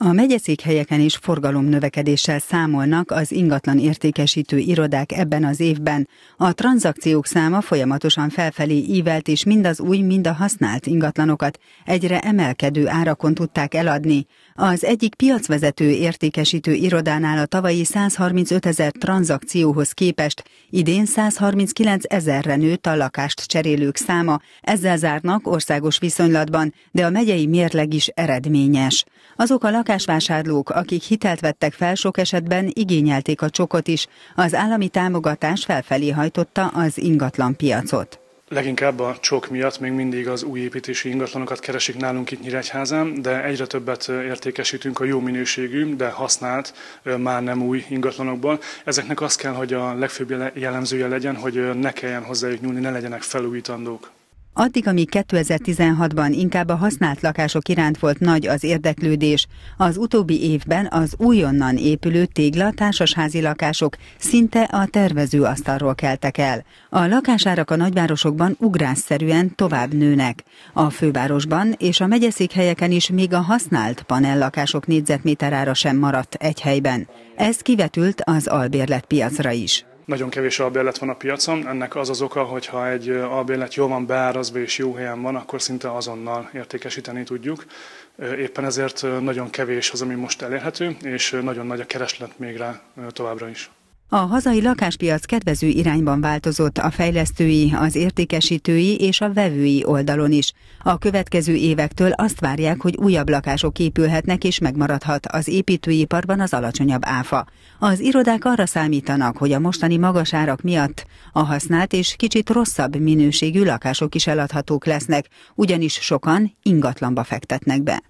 A helyeken is forgalom növekedéssel számolnak az ingatlan értékesítő irodák ebben az évben. A tranzakciók száma folyamatosan felfelé ívelt, és mind az új, mind a használt ingatlanokat egyre emelkedő árakon tudták eladni. Az egyik piacvezető értékesítő irodánál a tavalyi 135 ezer tranzakcióhoz képest idén 139 ezerre nőtt a lakást cserélők száma, ezzel zárnak országos viszonylatban, de a megyei mérleg is eredményes. Azok a lakásvásárlók, akik hitelt vettek fel, sok esetben igényelték a csokot is, az állami támogatás felfelé hajtotta az ingatlan piacot. Leginkább a csok miatt még mindig az új építési ingatlanokat keresik nálunk itt Nyíregyházán, de egyre többet értékesítünk a jó minőségű, de használt, már nem új ingatlanokból. Ezeknek az kell, hogy a legfőbb jellemzője legyen, hogy ne kelljen hozzájuk nyúlni, ne legyenek felújítandók. Addig, amíg 2016-ban inkább a használt lakások iránt volt nagy az érdeklődés, az utóbbi évben az újonnan épülő tégla társasházi lakások szinte a tervező asztalról keltek el. A lakásárak a nagyvárosokban ugrásszerűen tovább nőnek. A fővárosban és a megyeszékhelyeken is még a használt panellakások négyzetméterára sem maradt egy helyben. Ez kivetült az albérletpiacra is. Nagyon kevés albérlet van a piacon, ennek az az oka, hogy ha egy albérlet jól van beárazva és jó helyen van, akkor szinte azonnal értékesíteni tudjuk. Éppen ezért nagyon kevés az, ami most elérhető, és nagyon nagy a kereslet még rá továbbra is. A hazai lakáspiac kedvező irányban változott a fejlesztői, az értékesítői és a vevői oldalon is. A következő évektől azt várják, hogy újabb lakások épülhetnek és megmaradhat az építőiparban az alacsonyabb áfa. Az irodák arra számítanak, hogy a mostani magas árak miatt a használt és kicsit rosszabb minőségű lakások is eladhatók lesznek, ugyanis sokan ingatlanba fektetnek be.